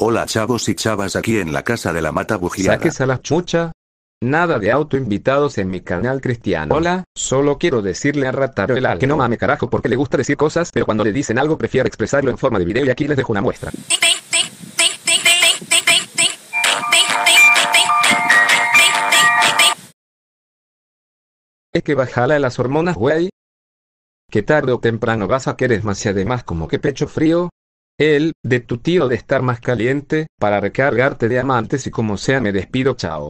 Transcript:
Hola chavos y chavas aquí en la casa de la mata bugiada. Saques a la chucha. Nada de autoinvitados en mi canal cristiano. Hola, solo quiero decirle a al. que no mame carajo porque le gusta decir cosas, pero cuando le dicen algo prefiero expresarlo en forma de video y aquí les dejo una muestra. Es que bajala las hormonas, güey. Que tarde o temprano vas a querer más y además como que pecho frío, el de tu tío de estar más caliente, para recargarte de amantes y como sea me despido chao.